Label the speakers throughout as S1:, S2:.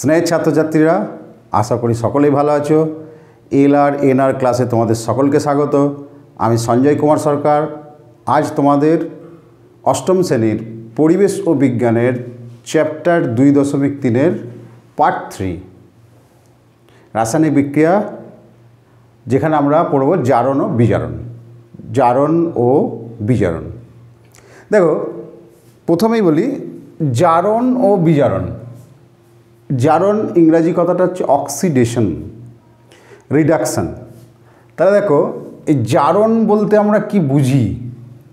S1: স্নেহ ছাত্রছাত্রীরা আশা করি সকলেই ভালো আছো এলআর এনআর ক্লাসে তোমাদের সকলকে স্বাগত আমি সঞ্জয় কুমার সরকার আজ তোমাদের অষ্টম শ্রেণীর পরিবেশ ও বিজ্ঞানের চ্যাপ্টার দুই দশমিক তিনের পার্ট থ্রি রাসায়নিক বিক্রিয়া যেখানে আমরা পড়ব জারণ ও বিজারণ জারণ ও বিজারণ দেখো প্রথমেই বলি জারণ ও বিজারণ জারণ ইংরাজি কথাটা হচ্ছে অক্সিডেশন রিডাকশান তাহলে দেখো এই জারণ বলতে আমরা কি বুঝি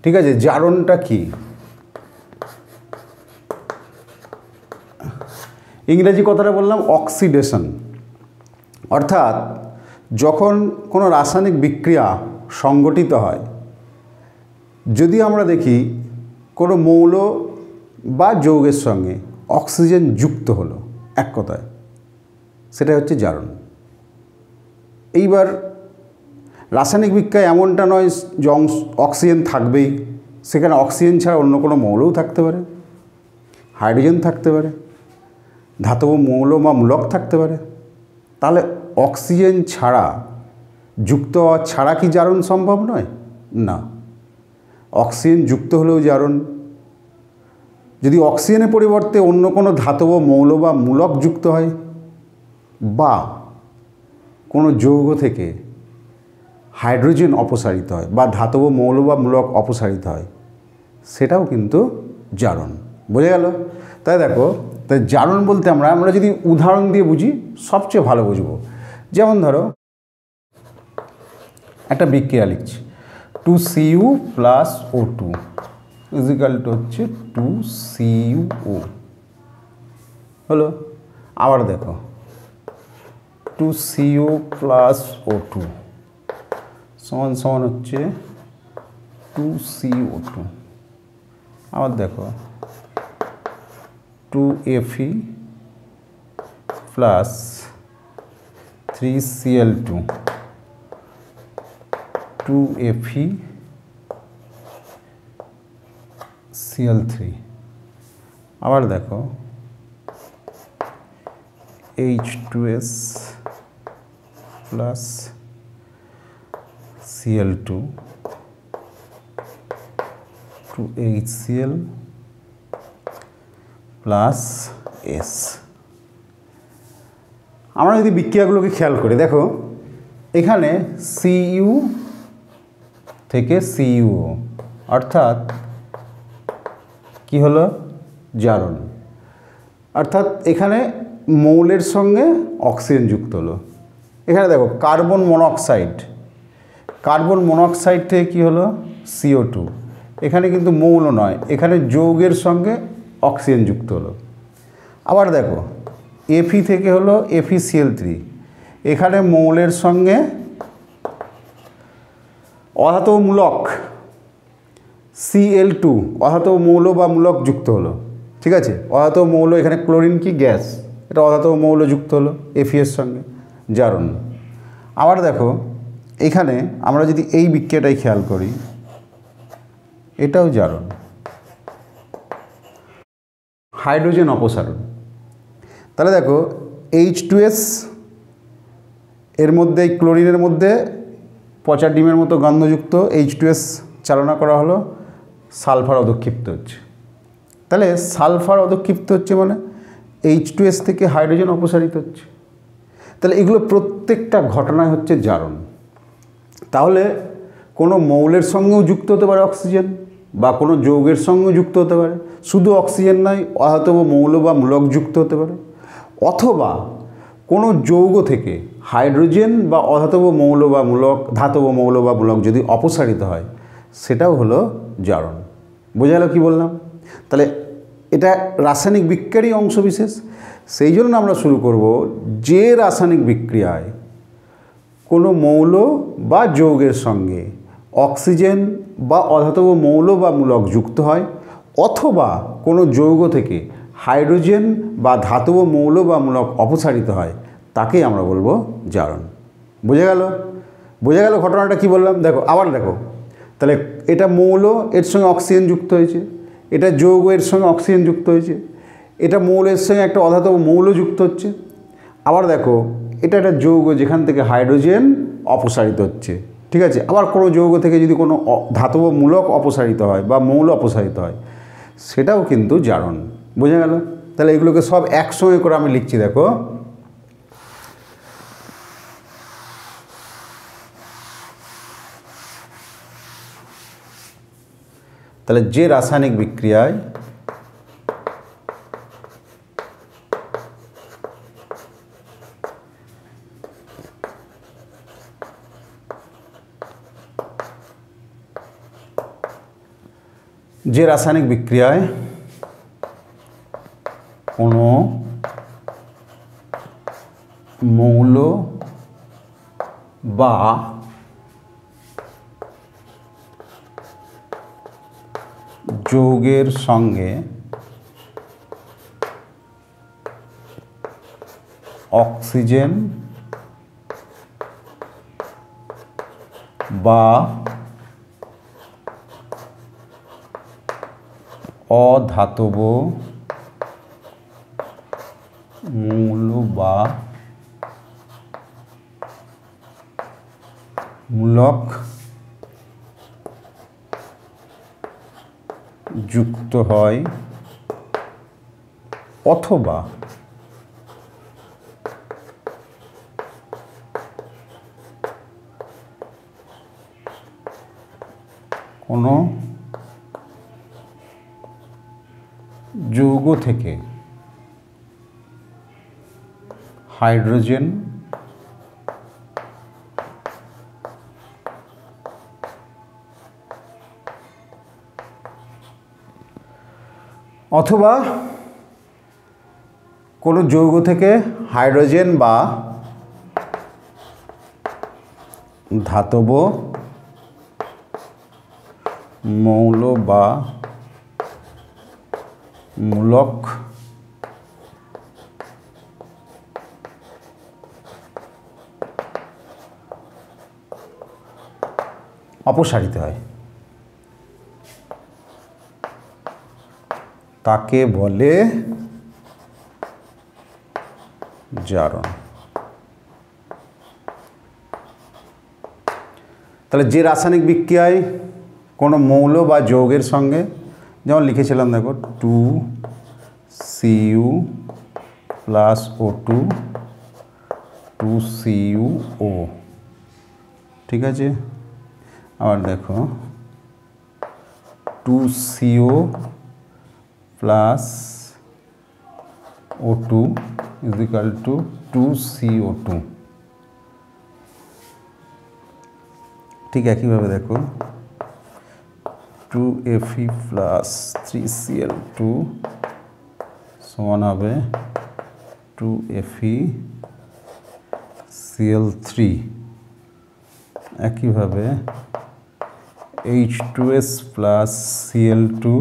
S1: ঠিক আছে জারণটা কি ইংরেজি কথাটা বললাম অক্সিডেশন অর্থাৎ যখন কোনো রাসায়নিক বিক্রিয়া সংগঠিত হয় যদি আমরা দেখি কোনো মৌল বা যৌগের সঙ্গে অক্সিজেন যুক্ত হলো এক কথায় সেটা হচ্ছে জারণ এইবার রাসায়নিক বিক্রিয়া এমনটা নয় জং অক্সিজেন থাকবেই সেখানে অক্সিজেন ছাড়া অন্য কোনো মৌলও থাকতে পারে হাইড্রোজেন থাকতে পারে ধাতব মৌল বা মূলক থাকতে পারে তাহলে অক্সিজেন ছাড়া যুক্ত ছাড়া কি জারণ সম্ভব নয় না অক্সিজেন যুক্ত হলেও জারণ যদি অক্সিজেনের পরিবর্তে অন্য কোনো ধাতব মৌল বা মূলক যুক্ত হয় বা কোনো যৌগ থেকে হাইড্রোজেন অপসারিত হয় বা ধাতব মৌল বা মূলক অপসারিত হয় সেটাও কিন্তু জারণ বোঝা গেল তাই দেখো তাই জারণ বলতে আমরা আমরা যদি উদাহরণ দিয়ে বুঝি সবচেয়ে ভালো বুঝবো যেমন ধরো একটা বিক্রিয়া লিখছি two CU plus O two is equal two হচ্ছে টু সিইউ হলো আবার দেখো two CO plus O two সমান সমান হচ্ছে টু সিও টু আবার দেখো two FE plus three CL two two FE CL three আবার দেখো H two S plus CL two two H CL plus S আমরা যদি বিক্রিয়াগুলোকে খেয়াল করি দেখো এখানে সিইউ থেকে সিইউ অর্থাৎ কি হলো জারণ অর্থাৎ এখানে মৌলের সঙ্গে অক্সিজেন যুক্ত হলো এখানে দেখো কার্বন মনোক্সাইড কার্বন মনোক্সাইড থেকে কি হলো সিও টু এখানে কিন্তু মৌল নয় এখানে যৌগের সঙ্গে অক্সিজেন যুক্ত হলো আবার দেখো এফি থেকে হলো এফিসিএল থ্রি এখানে মৌলের সঙ্গে অধাতমূলক সিএল টু অধাতব মৌল বা মূলক যুক্ত হলো ঠিক আছে অধাতব মৌল এখানে ক্লোরিন কি গ্যাস এটা অধাতব মৌল যুক্ত হলো এফিএর সঙ্গে জারণ আবার দেখো এখানে আমরা যদি এই বিক্রিয়াটাই খেয়াল করি এটাও জারণ হাইড্রোজেন অপসারণ তাহলে দেখো এইচ টু এস এর মধ্যে এই ক্লোরিনের মধ্যে পচা ডিমের মতো গন্ধযুক্ত এইচ টু এস চালনা করা হলো সালফার অধক্ষিপ্ত হচ্ছে তাহলে সালফার অধক্ষিপ্ত হচ্ছে মানে এইচ টু এস থেকে হাইড্রোজেন অপসারিত হচ্ছে তাহলে এগুলো প্রত্যেকটা ঘটনায় হচ্ছে জারণ তাহলে কোনো মৌলের সঙ্গেও যুক্ত হতে পারে অক্সিজেন বা কোনো যৌগের সঙ্গেও যুক্ত হতে পারে শুধু অক্সিজেন নয় অধাতব মৌল বা মূলক যুক্ত হতে পারে অথবা কোনো যৌগ থেকে হাইড্রোজেন বা অধাতব মৌল বা মূলক ধাতব মৌল বা মূলক যদি অপসারিত হয় সেটাও হলো জারণ বোঝা গেল কী বললাম তাহলে এটা রাসায়নিক বিক্রিয়ারই অংশ বিশেষ সেই জন্য আমরা শুরু করব যে রাসায়নিক বিক্রিয়ায় কোনো মৌল বা যৌগের সঙ্গে অক্সিজেন বা অধাতব মৌল বা মূলক যুক্ত হয় অথবা কোনো যৌগ থেকে হাইড্রোজেন বা ধাতব মৌল বা মূলক অপসারিত হয় তাকে আমরা বলবো জারণ বোঝা গেল বোঝা গেল ঘটনাটা কি বললাম দেখো আবার দেখো তাহলে এটা মৌল এর সঙ্গে অক্সিজেন যুক্ত হয়েছে এটা যৌগ এর সঙ্গে অক্সিজেন যুক্ত হয়েছে এটা মৌলের সঙ্গে একটা অধাতব মৌল যুক্ত হচ্ছে আবার দেখো এটা একটা যৌগ যেখান থেকে হাইড্রোজেন অপসারিত হচ্ছে ঠিক আছে আবার কোনো যৌগ থেকে যদি কোনো ধাতব মূলক অপসারিত হয় বা মৌল অপসারিত হয় সেটাও কিন্তু জারণ বোঝা গেল তাহলে এগুলোকে সব একসঙ্গে করে আমি লিখছি দেখো तेल जे रासायनिक बिक्रिय जे रासायनिक बिक्रिय मौल बा যৌগের সঙ্গে অক্সিজেন বা অধাতব মূল বা মূলক যুক্ত হয় অথবা কোনো যৌগ থেকে হাইড্রোজেন অথবা কোনো যৌগ থেকে হাইড্রোজেন বা ধাতব মৌল বা মূলক অপসারিত হয় তাকে বলে জারণ তাহলে যে রাসায়নিক বিক্রিয়ায় কোনো মৌল বা যৌগের সঙ্গে যেমন লিখেছিলাম দেখো two CU plus O two two CU O ঠিক আছে আবার দেখো two CO plus O two is equal two two CO two ঠিক একইভাবে দেখো two FE plus three CL two সমান হবে টু এফি সিএল থ্রি একইভাবে H two S plus CL two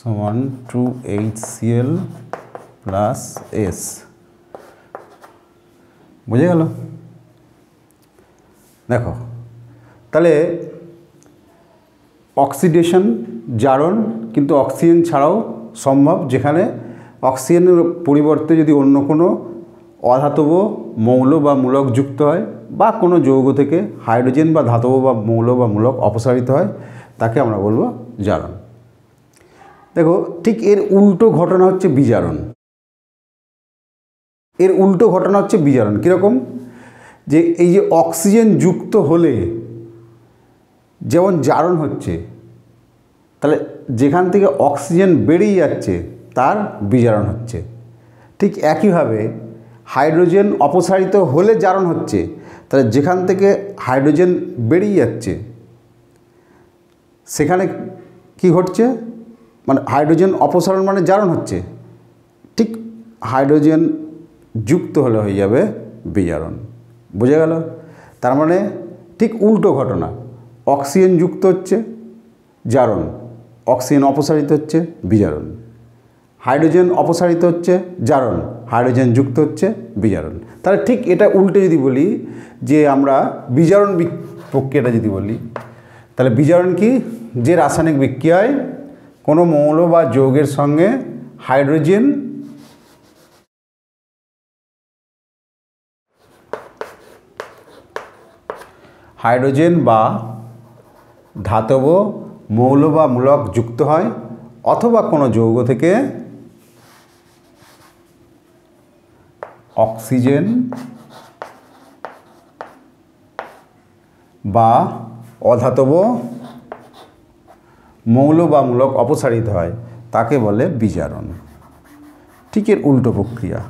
S1: সমান two H CL plus S বুঝে গেল দেখো তাহলে অক্সিডেশন জারণ কিন্তু অক্সিজেন ছাড়াও সম্ভব যেখানে অক্সিজেনের পরিবর্তে যদি অন্য কোনো অধাতব মৌল বা মূলক যুক্ত হয় বা কোনো যৌগ থেকে হাইড্রোজেন বা ধাতব বা মৌল বা মূলক অপসারিত হয় তাকে আমরা বলবো জারণ দেখো ঠিক এর উল্টো ঘটনা হচ্ছে বিজারণ এর উল্টো ঘটনা হচ্ছে বিজারণ কীরকম যে এই যে অক্সিজেন যুক্ত হলে যেমন জারণ হচ্ছে তাহলে যেখান থেকে অক্সিজেন বেড়েই যাচ্ছে তার বিজারণ হচ্ছে ঠিক একইভাবে হাইড্রোজেন অপসারিত হলে জারণ হচ্ছে তাহলে যেখান থেকে হাইড্রোজেন বেড়েই যাচ্ছে সেখানে কি ঘটছে মানে হাইড্রোজেন অপসারণ মানে জারণ হচ্ছে ঠিক হাইড্রোজেন যুক্ত হলে হয়ে যাবে বিজারণ বোঝা গেল তার মানে ঠিক উল্টো ঘটনা অক্সিজেন যুক্ত হচ্ছে জারণ অক্সিজেন অপসারিত হচ্ছে বিজারণ হাইড্রোজেন অপসারিত হচ্ছে জারণ হাইড্রোজেন যুক্ত হচ্ছে বিজারণ তাহলে ঠিক এটা উল্টে যদি বলি যে আমরা বিজারণ প্রক্রিয়াটা যদি বলি তাহলে বিজারণ কি যে রাসায়নিক বিক্রিয়ায় কোনো মৌল বা যৌগের সঙ্গে হাইড্রোজেন হাইড্রোজেন বা ধাতব মৌল বা মূলক যুক্ত হয় অথবা কোনো যৌগ থেকে অক্সিজেন বা অধাতব মৌল বা মূলক অপসারিত হয় তাকে বলে বিজারণ ঠিক এর উল্টো প্রক্রিয়া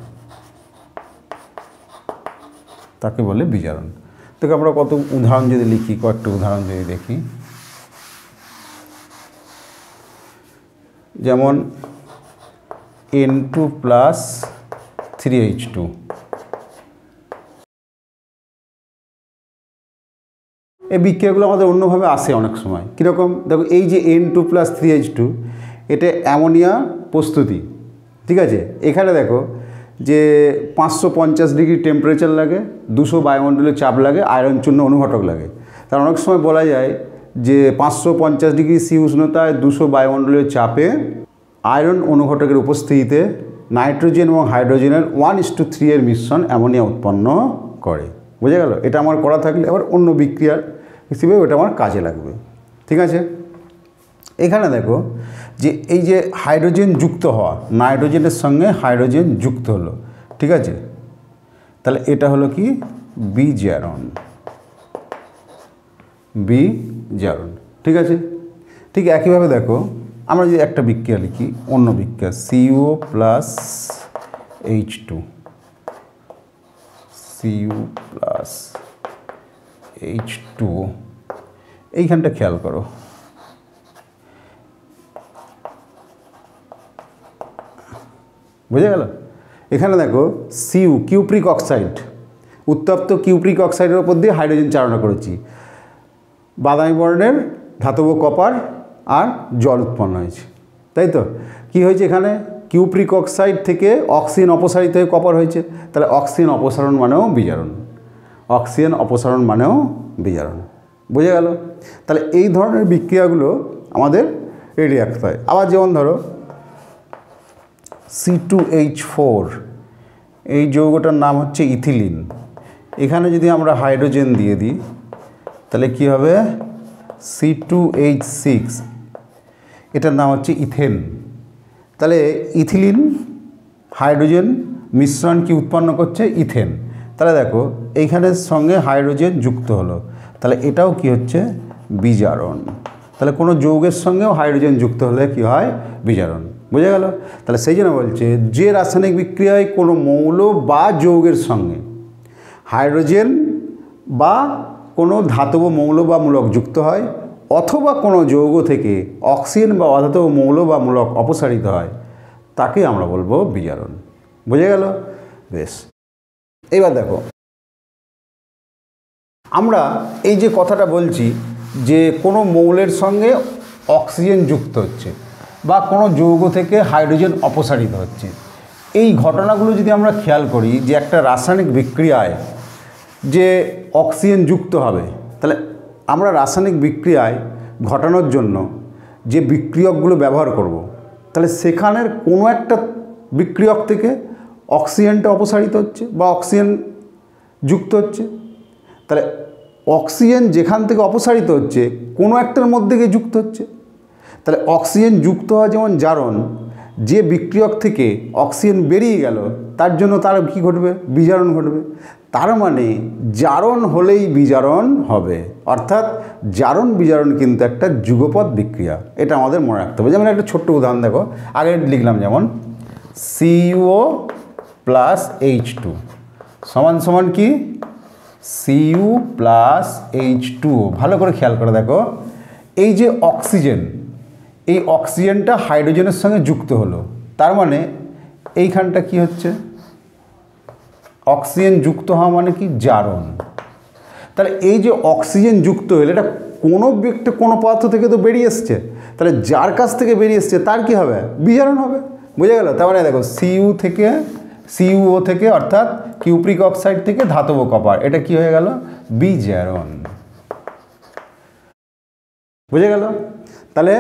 S1: তাকে বলে বিজারণ থেকে আমরা কত উদাহরণ যদি লিখি কয়েকটা উদাহরণ যদি দেখি যেমন N two plus three H two এই বিক্রিয়াগুলো আমাদের অন্যভাবে আসে অনেক সময় কীরকম দেখো এই যে N two plus three H two এটা অ্যামোনিয়া প্রস্তুতি ঠিক আছে এখানে দেখো যে পাঁচশো পঞ্চাশ ডিগ্রি টেম্পারেচার লাগে দুশো বায়ুমণ্ডলের চাপ লাগে আয়রন চূর্ণ অনুঘটক লাগে তার অনেক সময় বলা যায় যে পাঁচশো পঞ্চাশ ডিগ্রি সি উষ্ণতায় দুশো বায়ুমণ্ডলের চাপে আয়রন অনুঘটকের উপস্থিতিতে নাইট্রোজেন এবং হাইড্রোজেনের ওয়ান ইস টু থ্রি এর মিশ্রণ অ্যামোনিয়া উৎপন্ন করে বোঝা গেল এটা আমার করা থাকলে আবার অন্য বিক্রিয়ার হিসেবে ওটা আমার কাজে লাগবে ঠিক আছে এখানে দেখো যে এই যে হাইড্রোজেন যুক্ত হওয়া নাইট্রোজেনের সঙ্গে হাইড্রোজেন যুক্ত হলো ঠিক আছে তাহলে এটা হলো কি বি জারন বি জারন ঠিক আছে ঠিক একইভাবে দেখো আমরা যদি একটা বিক্রিয়া লিখি অন্য বিক্রিয়া CO plus H two CU plus H two এইখানটা খেয়াল করো বুঝে গেল এখানে দেখো সিউ কিউপ্রিক অক্সাইড উত্তপ্ত কিউপ্রিক অক্সাইডের ওপর দিয়ে হাইড্রোজেন চালনা করেছি বাদামি বর্ণের ধাতব কপার আর জল উৎপন্ন হয়েছে তাই তো কী হয়েছে এখানে কিউপ্রিক অক্সাইড থেকে অক্সিজেন অপসারিত হয়ে কপার হয়েছে তাহলে অক্সিজেন অপসারণ মানেও বিজারণ অক্সিজেন অপসারণ মানেও বিজারণ বোঝা গেল তাহলে এই ধরনের বিক্রিয়াগুলো আমাদের রেডি রাখতে হয় আবার যেমন ধরো সি টু এইচ ফোর এই যৌগটার নাম হচ্ছে ইথিলিন এখানে যদি আমরা হাইড্রোজেন দিয়ে দিই তাহলে কি হবে সি টু এইচ সিক্স এটার নাম হচ্ছে ইথেন তাহলে ইথিলিন হাইড্রোজেন মিশ্রণ কি উৎপন্ন করছে ইথেন তাহলে দেখো এইখানের সঙ্গে হাইড্রোজেন যুক্ত হলো তাহলে এটাও কি হচ্ছে বিজারণ তাহলে কোনো যৌগের সঙ্গেও হাইড্রোজেন যুক্ত হলে কি হয় বিজারণ বুঝে গেল তাহলে সেই জন্য বলছে যে রাসায়নিক বিক্রিয়ায় কোনো মৌল বা যৌগের সঙ্গে হাইড্রোজেন বা কোনো ধাতব মৌল বা মূলক যুক্ত হয় অথবা কোনো যৌগ থেকে অক্সিজেন বা অধাতব মৌল বা মূলক অপসারিত হয় তাকে আমরা বলবো বিজারণ বুঝে গেল বেশ এবার দেখো আমরা এই যে কথাটা বলছি যে কোনো মৌলের সঙ্গে অক্সিজেন যুক্ত হচ্ছে বা কোনো যৌগ থেকে হাইড্রোজেন অপসারিত হচ্ছে এই ঘটনাগুলো যদি আমরা খেয়াল করি যে একটা রাসায়নিক বিক্রিয়ায় যে অক্সিজেন যুক্ত হবে তাহলে আমরা রাসায়নিক বিক্রিয়ায় ঘটানোর জন্য যে বিক্রিয়কগুলো ব্যবহার করব। তাহলে সেখানের কোনো একটা বিক্রিয়ক থেকে অক্সিজেনটা অপসারিত হচ্ছে বা অক্সিজেন যুক্ত হচ্ছে তাহলে অক্সিজেন যেখান থেকে অপসারিত হচ্ছে কোনো একটার মধ্যে গিয়ে যুক্ত হচ্ছে তাহলে অক্সিজেন যুক্ত হওয়া যেমন জারণ যে বিক্রিয়ক থেকে অক্সিজেন বেরিয়ে গেল তার জন্য তার কি ঘটবে বিজারণ ঘটবে তার মানে জারণ হলেই বিজারণ হবে অর্থাৎ জারণ বিজারণ কিন্তু একটা যুগপদ বিক্রিয়া এটা আমাদের মনে রাখতে হবে যেমন একটা ছোট্ট উদাহরণ দেখো আগে লিখলাম যেমন সিও প্লাস এইচ টু সমান সমান কি সিইউ প্লাস এইচ টু ভালো করে খেয়াল করে দেখো এই যে অক্সিজেন এই অক্সিজেনটা হাইড্রোজেনের সঙ্গে যুক্ত হলো তার মানে এইখানটা কি হচ্ছে অক্সিজেন যুক্ত হওয়া মানে কি জারণ তাহলে এই যে অক্সিজেন যুক্ত হলে এটা কোনো ব্যক্তি কোনো পদার্থ থেকে তো বেরিয়ে এসছে তাহলে যার কাছ থেকে বেরিয়ে এসছে তার কি হবে বিজারণ হবে বুঝে গেল তার মানে দেখো সিইউ থেকে সিইউও থেকে অর্থাৎ কিউপ্রিক অক্সাইড থেকে ধাতব কপার এটা কি হয়ে গেল বিজেরন বুঝে গেল তাহলে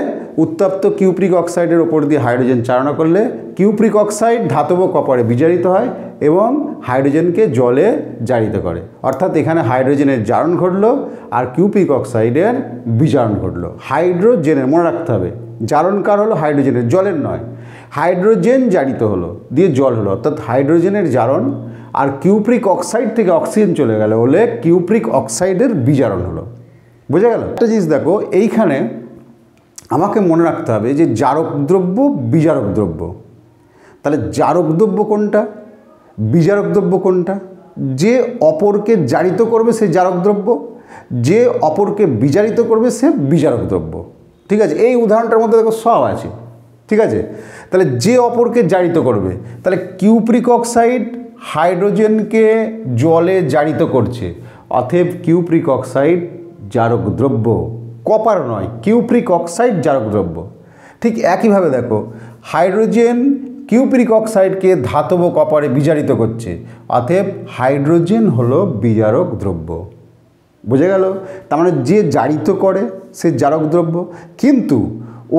S1: উত্তপ্ত কিউপ্রিক অক্সাইডের ওপর দিয়ে হাইড্রোজেন চারণা করলে কিউপ্রিক অক্সাইড ধাতব কপারে বিজারিত হয় এবং হাইড্রোজেনকে জলে জারিত করে অর্থাৎ এখানে হাইড্রোজেনের জারণ ঘটল আর কিউপ্রিক অক্সাইডের বিজারণ ঘটল হাইড্রোজেনের মনে রাখতে হবে জারণকার হলো হাইড্রোজেনের জলের নয় হাইড্রোজেন জারিত হলো দিয়ে জল হলো অর্থাৎ হাইড্রোজেনের জারণ আর কিউপ্রিক অক্সাইড থেকে অক্সিজেন চলে গেল হলে কিউপ্রিক অক্সাইডের বিজারণ হলো বোঝা গেল একটা জিনিস দেখো এইখানে আমাকে মনে রাখতে হবে যে জারক দ্রব্য বিজারক দ্রব্য তাহলে জারক দ্রব্য কোনটা বিজারক দ্রব্য কোনটা যে অপরকে জারিত করবে সে জারক দ্রব্য যে অপরকে বিজারিত করবে সে বিজারক দ্রব্য ঠিক আছে এই উদাহরণটার মধ্যে দেখো সব আছে ঠিক আছে তাহলে যে অপরকে জারিত করবে তাহলে কিউপ্রিক অক্সাইড হাইড্রোজেনকে জলে জারিত করছে অথেব কিউপ্রিক অক্সাইড জারক দ্রব্য কপার নয় কিউপ্রিক অক্সাইড জারক দ্রব্য ঠিক একইভাবে দেখো হাইড্রোজেন কিউপ্রিক অক্সাইডকে ধাতব কপারে বিজারিত করছে অতএব হাইড্রোজেন হলো বিজারক দ্রব্য বুঝে গেল তার মানে যে জারিত করে সে জারক দ্রব্য কিন্তু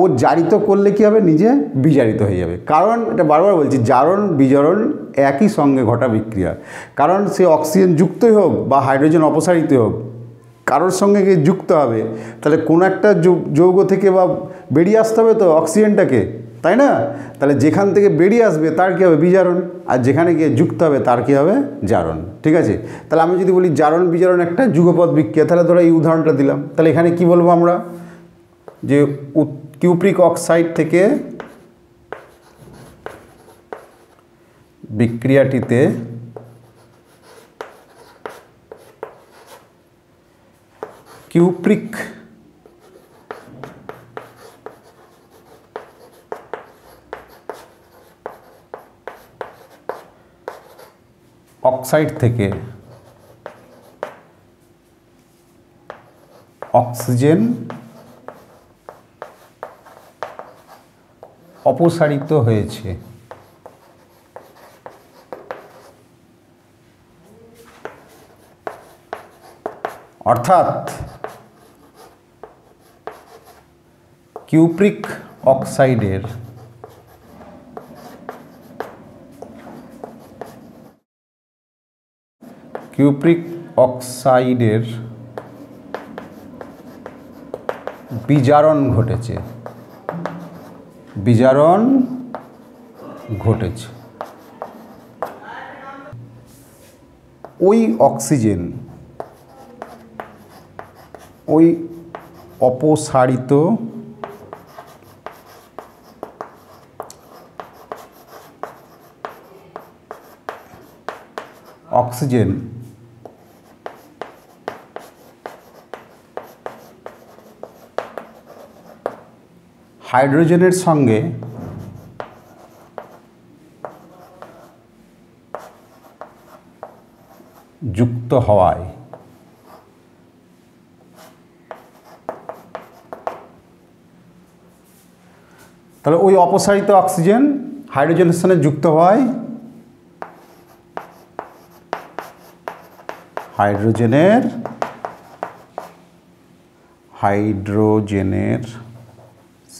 S1: ও জারিত করলে কি হবে নিজে বিজারিত হয়ে যাবে কারণ এটা বারবার বলছি জারণ বিজারণ একই সঙ্গে ঘটা বিক্রিয়া কারণ সে অক্সিজেন যুক্তই হোক বা হাইড্রোজেন অপসারিত হোক কারোর সঙ্গে গিয়ে যুক্ত হবে তাহলে কোনো একটা যৌগ থেকে বা বেরিয়ে আসতে হবে তো অক্সিজেনটাকে তাই না তাহলে যেখান থেকে বেরিয়ে আসবে তার কী হবে বিজারণ আর যেখানে গিয়ে যুক্ত হবে তার কী হবে জারণ ঠিক আছে তাহলে আমি যদি বলি জারণ বিজারণ একটা যুগপথ বিক্রিয়া তাহলে ধরো এই উদাহরণটা দিলাম তাহলে এখানে কি বলবো আমরা যে किूप्रिक अक्साइड थे बिक्रिया किूप्रिक अक्साइड थे अक्सिजें অপসারিত হয়েছে অর্থাৎ কিউপ্রিক অক্সাইডের কিউপ্রিক অক্সাইডের বিজারণ ঘটেছে বিজারণ ঘটেছে ওই অক্সিজেন ওই অপসারিত অক্সিজেন হাইড্রোজেনের সঙ্গে যুক্ত হওয়ায় তাহলে ওই অপসারিত অক্সিজেন হাইড্রোজেনের সঙ্গে যুক্ত হওয়ায় হাইড্রোজেনের হাইড্রোজেনের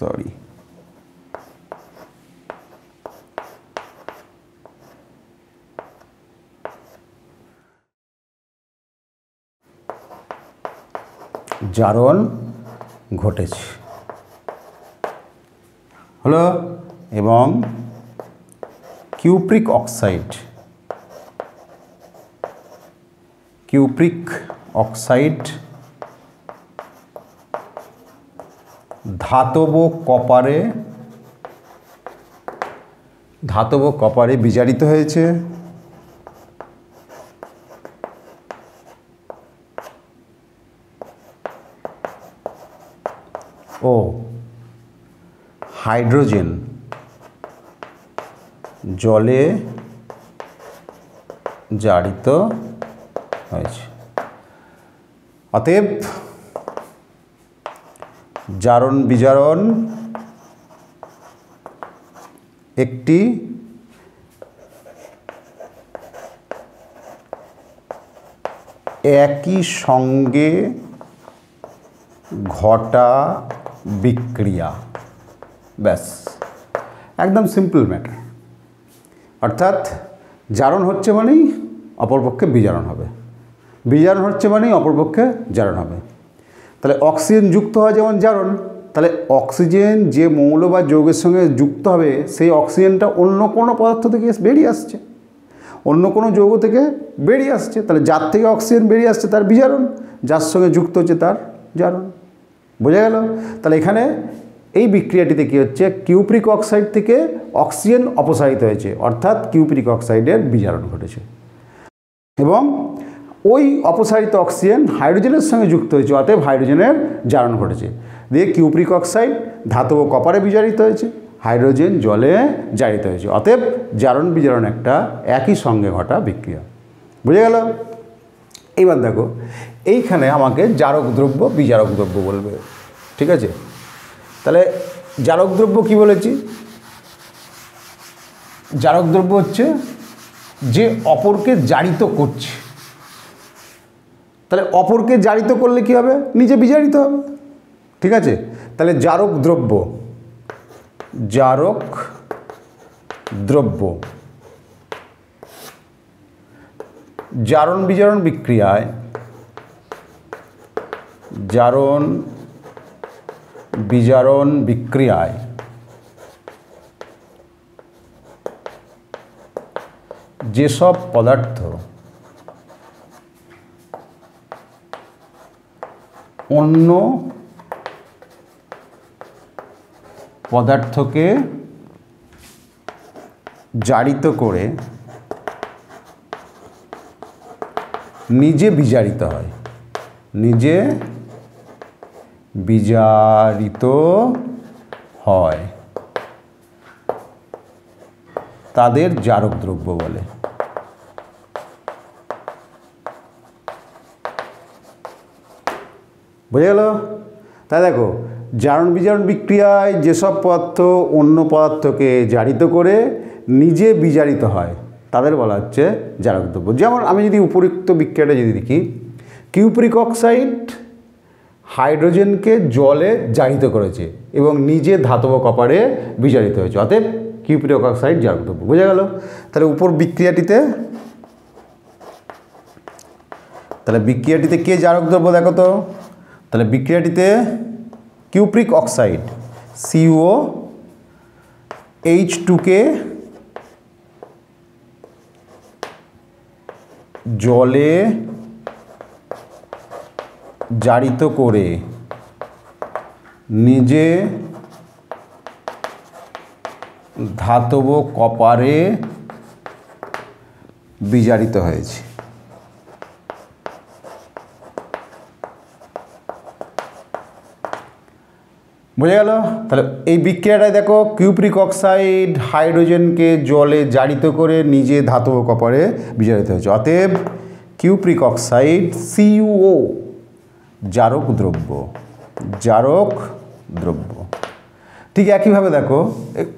S1: sorry. জারণ ঘটেছে হলো এবং কিউপ্রিক অক্সাইড কিউপ্রিক অক্সাইড ধাতব কপারে ধাতব কপারে বিজারিত হয়েছে ও হাইড্রোজেন জলে জারিত হয়েছে অতএব জারণ বিজারণ একটি একই সঙ্গে ঘটা বিক্রিয়া ব্যাস একদম সিম্পল ম্যাটার অর্থাৎ জারণ হচ্ছে মানেই অপরপক্ষে বিজারণ হবে বিজারণ হচ্ছে মানেই অপরপক্ষে জারণ হবে তাহলে অক্সিজেন যুক্ত হয় যেমন জারণ তাহলে অক্সিজেন যে মৌল বা যৌগের সঙ্গে যুক্ত হবে সেই অক্সিজেনটা অন্য কোনো পদার্থ থেকে বেরিয়ে আসছে অন্য কোনো যৌগ থেকে বেরিয়ে আসছে তাহলে যার থেকে অক্সিজেন বেরিয়ে আসছে তার বিজারণ যার সঙ্গে যুক্ত হচ্ছে তার জারণ বোঝা গেল তাহলে এখানে এই বিক্রিয়াটিতে কী হচ্ছে কিউপ্রিক অক্সাইড থেকে অক্সিজেন অপসারিত হয়েছে অর্থাৎ কিউপ্রিক অক্সাইডের বিজারণ ঘটেছে এবং ওই অপসারিত অক্সিজেন হাইড্রোজেনের সঙ্গে যুক্ত হয়েছে অতএব হাইড্রোজেনের জারণ ঘটেছে দিয়ে কিউপ্রিক অক্সাইড ধাতব কপারে বিজারিত হয়েছে হাইড্রোজেন জলে জারিত হয়েছে অতএব জারণ বিজারণ একটা একই সঙ্গে ঘটা বিক্রিয়া বুঝে গেল এইবার দেখো এইখানে আমাকে জারক দ্রব্য বিজারক দ্রব্য বলবে ঠিক আছে তাহলে জারক দ্রব্য কী বলেছি জারক দ্রব্য হচ্ছে যে অপরকে জারিত করছে তাহলে অপরকে জারিত করলে কি হবে নিজে বিজারিত হবে ঠিক আছে তাহলে জারক দ্রব্য জারক দ্রব্য জারণ বিজারণ বিক্রিয়ায় জারণ বিজারণ বিক্রিয়ায় যেসব পদার্থ অন্য পদার্থকে জারিত করে নিজে বিজারিত হয় নিজে বিজারিত হয় তাদের জারক দ্রব্য বলে বুঝে গেল তাই দেখো জারণ বিজারণ বিক্রিয়ায় যেসব পদার্থ অন্য পদার্থকে জারিত করে নিজে বিজারিত হয় তাদের বলা হচ্ছে জারক দ্রব্য যেমন আমি যদি উপরিক্ত বিক্রিয়াটা যদি দেখি কিউপ্রিক অক্সাইড হাইড্রোজেনকে জলে জারিত করেছে এবং নিজে ধাতব কপারে বিজারিত হয়েছে অতএব কিউপ্রিক অক্সাইড জারক দ্রব্য বোঝা গেল তাহলে উপর বিক্রিয়াটিতে তাহলে বিক্রিয়াটিতে কে জারক দ্রব্য দেখো তো তাহলে বিক্রিয়াটিতে কিউপ্রিক অক্সাইড সিও এইচ টুকে জলে জারিত করে নিজে ধাতব কপারে বিজারিত হয়েছে বোঝা গেল তাহলে এই বিক্রিয়াটায় দেখো কিউপ্রিক অক্সাইড হাইড্রোজেনকে জলে জারিত করে নিজে ধাতব কপারে বিজারিত হয়েছে অতএব কিউপ্রিক অক্সাইড সিইউও জারক দ্রব্য জারক দ্রব্য ঠিক একইভাবে দেখো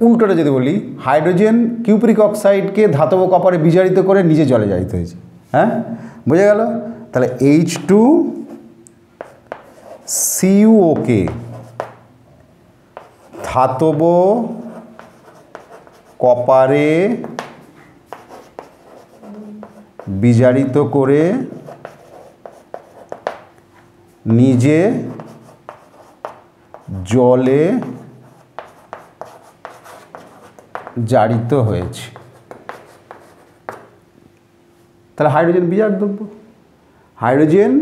S1: উল্টোটা যদি বলি হাইড্রোজেন কিউপ্রিক অক্সাইডকে ধাতব কপারে বিজারিত করে নিজে জলে জারিত হয়েছে হ্যাঁ বোঝা গেল তাহলে এইচ টু সিউওকে ধাতব কপারে বিজারিত করে নিজে জলে জারিত হয়েছে তাহলে হাইড্রোজেন বিজার দ্রব্য হাইড্রোজেন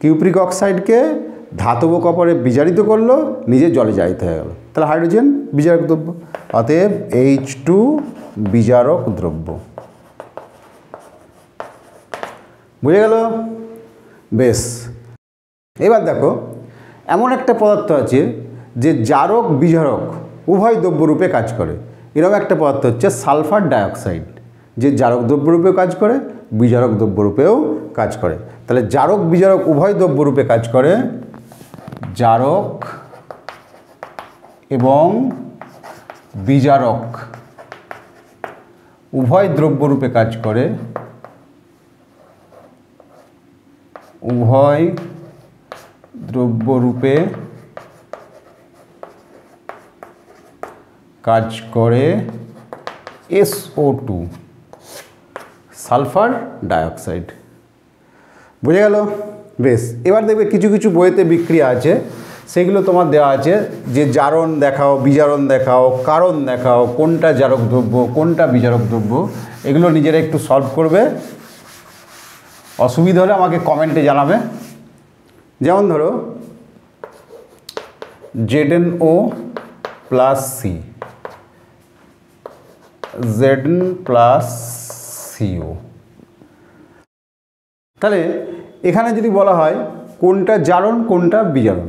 S1: কিউপ্রিক অক্সাইডকে ধাতব কপারে বিজারিত করলো নিজে জলে জারিত হয়ে গেল তাহলে হাইড্রোজেন বিজারক দ্রব্য অতএব এইচ টু বিজারক দ্রব্য বুঝে গেল বেশ এবার দেখো এমন একটা পদার্থ আছে যে জারক বিজারক উভয় দ্রব্যরূপে কাজ করে এরকম একটা পদার্থ হচ্ছে সালফার ডাইঅক্সাইড যে জারক দ্রব্যরূপেও কাজ করে বিজারক দ্রব্যরূপেও কাজ করে তাহলে জারক বিজারক উভয় দ্রব্যরূপে কাজ করে জারক এবং বিজারক উভয় দ্রব্যরূপে কাজ করে উভয় দ্রব্যরূপে কাজ করে এসও টু সালফার ডাইঅক্সাইড বুঝে গেল বেশ এবার দেখবে কিছু কিছু বইতে বিক্রিয়া আছে সেগুলো তোমার দেওয়া আছে যে জারণ দেখাও বিজারণ দেখাও কারণ দেখাও কোনটা জারক দ্রব্য কোনটা বিজারক দ্রব্য এগুলো নিজেরা একটু সলভ করবে অসুবিধা হলে আমাকে কমেন্টে জানাবে যেমন ধরো Z N O plus C Z N plus CO তাহলে এখানে যদি বলা হয় কোনটা জারণ কোনটা বিজারণ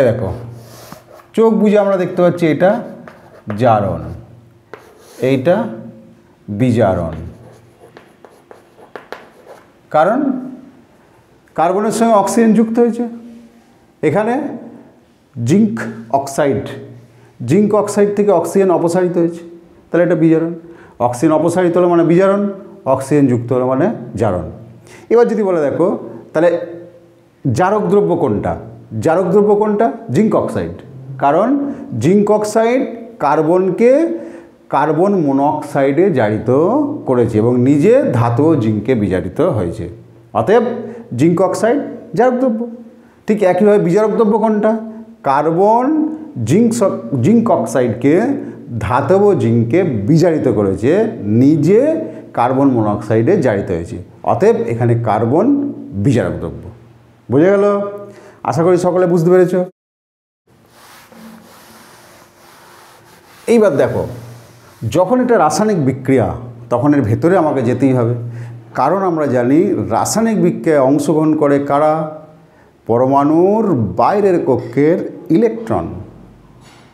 S1: এ দেখো চোখ বুঝে আমরা দেখতে পাচ্ছি এটা জারণ এইটা বিজারণ কারণ কার্বনের সঙ্গে অক্সিজেন যুক্ত হয়েছে এখানে জিঙ্ক অক্সাইড জিঙ্ক অক্সাইড থেকে অক্সিজেন অপসারিত হয়েছে তাহলে এটা বিজারণ অক্সিজেন অপসারিত হলো মানে বিজারণ অক্সিজেন যুক্ত হলো মানে জারণ এবার যদি বলে দেখো তাহলে জারক দ্রব্য কোনটা জারক দ্রব্য কোনটা জিঙ্ক অক্সাইড কারণ জিঙ্ক অক্সাইড কার্বনকে কার্বন মনোক্সাইডে জারিত করেছে এবং নিজে ধাতু জিঙ্কে বিজারিত হয়েছে অতএব জিঙ্ক অক্সাইড জারক দ্রব্য ঠিক একইভাবে বিজারক দ্রব্য কোনটা কার্বন জিঙ্ক জিঙ্ক অক্সাইডকে ধাতব জিঙ্কে বিজারিত করেছে নিজে কার্বন মনোক্সাইডে জারিত হয়েছে অতএব এখানে কার্বন বিজারক দ্রব্য বোঝা গেল আশা করি সকলে বুঝতে পেরেছ এইবার দেখো যখন এটা রাসায়নিক বিক্রিয়া তখন এর ভেতরে আমাকে যেতেই হবে কারণ আমরা জানি রাসায়নিক বিক্রিয়ায় অংশগ্রহণ করে কারা পরমাণুর বাইরের কক্ষের ইলেকট্রন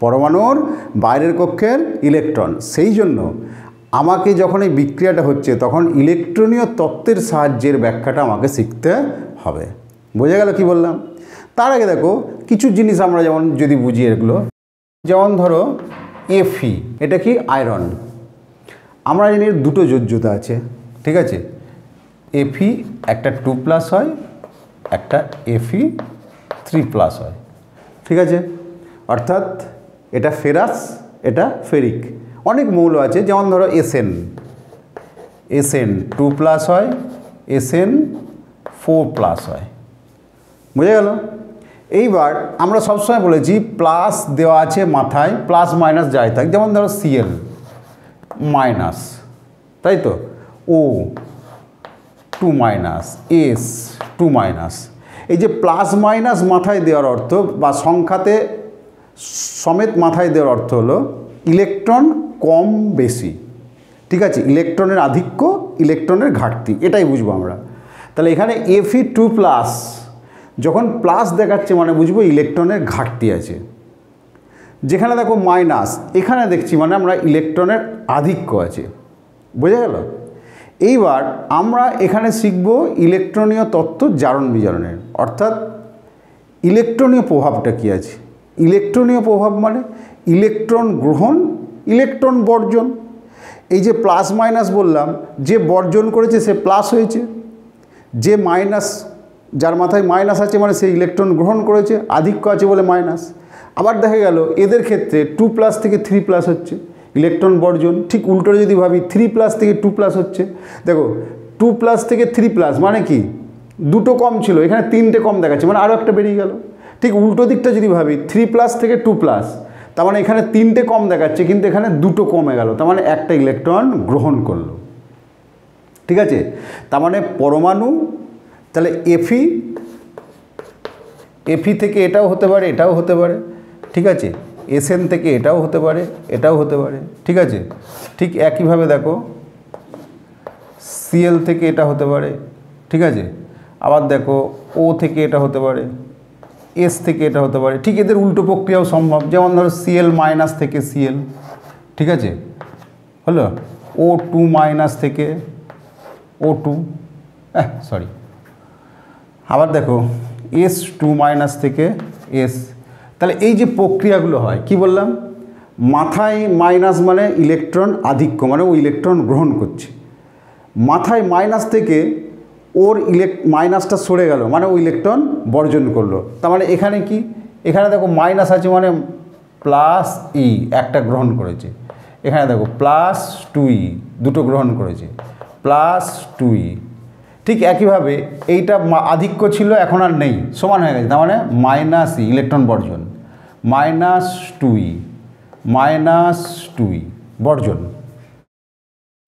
S1: পরমাণুর বাইরের কক্ষের ইলেকট্রন সেই জন্য আমাকে যখন এই বিক্রিয়াটা হচ্ছে তখন ইলেকট্রনীয় তত্ত্বের সাহায্যের ব্যাখ্যাটা আমাকে শিখতে হবে বোঝা গেল কি বললাম তার আগে দেখো কিছু জিনিস আমরা যেমন যদি বুঝি এগুলো যেমন ধরো এফি এটা কি আয়রন আমরা জানি দুটো যোজ্যতা আছে ঠিক আছে এফি একটা টু প্লাস হয় একটা এফি থ্রি প্লাস হয় ঠিক আছে অর্থাৎ এটা ফেরাস এটা ফেরিক অনেক মৌল আছে যেমন ধরো এসএন এসএন টু প্লাস হয় এসএন ফোর প্লাস হয় বোঝা গেল এইবার আমরা সবসময় বলেছি প্লাস দেওয়া আছে মাথায় প্লাস মাইনাস যাই থাকে যেমন ধরো সিএল মাইনাস তাই তো O two minus S two minus এই যে প্লাস মাইনাস মাথায় দেওয়ার অর্থ বা সংখ্যাতে সমেত মাথায় দেওয়ার অর্থ হলো ইলেকট্রন কম বেশি ঠিক আছে ইলেকট্রনের আধিক্য ইলেকট্রনের ঘাটতি এটাই বুঝবো আমরা তাহলে এখানে এফি টু প্লাস যখন প্লাস দেখাচ্ছে মানে বুঝবো ইলেকট্রনের ঘাটতি আছে যেখানে দেখো মাইনাস এখানে দেখছি মানে আমরা ইলেকট্রনের আধিক্য আছে বোঝা গেল এইবার আমরা এখানে শিখব ইলেকট্রনীয় তত্ত্ব জারণ বিজারণের অর্থাৎ ইলেকট্রনীয় প্রভাবটা কী আছে ইলেকট্রনীয় প্রভাব মানে ইলেকট্রন গ্রহণ ইলেকট্রন বর্জন এই যে প্লাস মাইনাস বললাম যে বর্জন করেছে সে প্লাস হয়েছে যে মাইনাস যার মাথায় মাইনাস আছে মানে সেই ইলেকট্রন গ্রহণ করেছে আধিক্য আছে বলে মাইনাস আবার দেখা গেল এদের ক্ষেত্রে টু প্লাস থেকে থ্রি প্লাস হচ্ছে ইলেকট্রন বর্জন ঠিক উল্টো যদি ভাবি থ্রি প্লাস থেকে টু প্লাস হচ্ছে দেখো টু প্লাস থেকে থ্রি প্লাস মানে কি দুটো কম ছিল এখানে তিনটে কম দেখাচ্ছে মানে আরও একটা বেরিয়ে গেল ঠিক উল্টো দিকটা যদি ভাবি থ্রি প্লাস থেকে টু প্লাস তার মানে এখানে তিনটে কম দেখাচ্ছে কিন্তু এখানে দুটো কমে গেল তার মানে একটা ইলেকট্রন গ্রহণ করলো ঠিক আছে তার মানে পরমাণু তাহলে এফি এফি e, e থেকে এটাও হতে পারে এটাও হতে পারে ঠিক আছে এসএন থেকে এটাও হতে পারে এটাও হতে পারে ঠিক আছে ঠিক একইভাবে দেখো সিএল থেকে এটা হতে পারে ঠিক আছে আবার দেখো ও থেকে এটা হতে পারে এস থেকে এটা হতে পারে ঠিক এদের উল্টো প্রক্রিয়াও সম্ভব যেমন ধরো সিএল মাইনাস থেকে সিএল ঠিক আছে হলো ও টু মাইনাস থেকে ও টু সরি আবার দেখো এস টু মাইনাস থেকে এস তাহলে এই যে প্রক্রিয়াগুলো হয় কি বললাম মাথায় মাইনাস মানে ইলেকট্রন আধিক্য মানে ও ইলেকট্রন গ্রহণ করছে মাথায় মাইনাস থেকে ওর ইলেক মাইনাসটা সরে গেল মানে ও ইলেকট্রন বর্জন করলো তার মানে এখানে কি এখানে দেখো মাইনাস আছে মানে প্লাস ই e, একটা গ্রহণ করেছে এখানে দেখো প্লাস টু ই দুটো গ্রহণ করেছে প্লাস টু ই ঠিক একইভাবে এইটা আধিক্য ছিল এখন আর নেই সমান হয়ে গেছে তার মানে মাইনাস ই ইলেকট্রন বর্জন minus two E minus two E বর্জন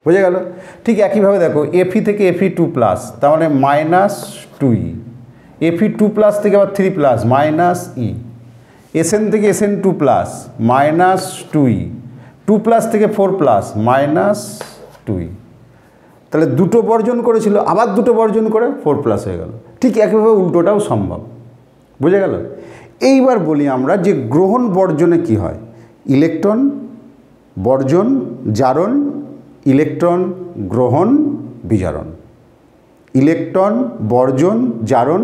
S1: বোঝা গেল ঠিক একইভাবে দেখো এফি থেকে এফি টু প্লাস তার মানে minus two E FE two plus থেকে আবার three plus minus E SN থেকে SN two plus minus two E two plus থেকে four plus minus two E তাহলে দুটো বর্জন করেছিল আবার দুটো বর্জন করে ফোর প্লাস হয়ে গেল ঠিক একইভাবে উল্টোটাও সম্ভব বুঝে গেল এইবার বলি আমরা যে গ্রহণ বর্জনে কি হয় ইলেকট্রন বর্জন জারণ ইলেকট্রন গ্রহণ বিজারণ ইলেকট্রন বর্জন জারণ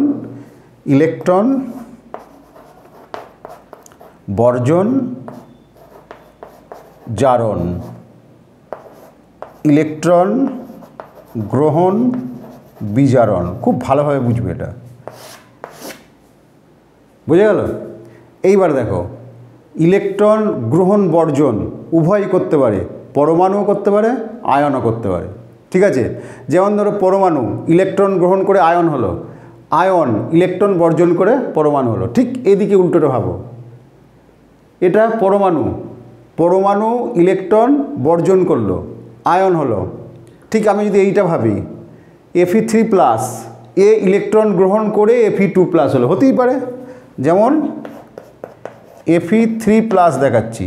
S1: ইলেকট্রন বর্জন জারণ ইলেকট্রন গ্রহণ বিজারণ খুব ভালোভাবে বুঝবে এটা বুঝে গেল এইবার দেখো ইলেকট্রন গ্রহণ বর্জন উভয়ই করতে পারে পরমাণুও করতে পারে আয়নও করতে পারে ঠিক আছে যেমন ধরো পরমাণু ইলেকট্রন গ্রহণ করে আয়ন হলো আয়ন ইলেকট্রন বর্জন করে পরমাণু হলো ঠিক এদিকে উল্টোটা ভাবো এটা পরমাণু পরমাণু ইলেকট্রন বর্জন করলো আয়ন হলো ঠিক আমি যদি এইটা ভাবি এফি থ্রি প্লাস এ ইলেকট্রন গ্রহণ করে এফি টু প্লাস হলো হতেই পারে যেমন এফি থ্রি প্লাস দেখাচ্ছি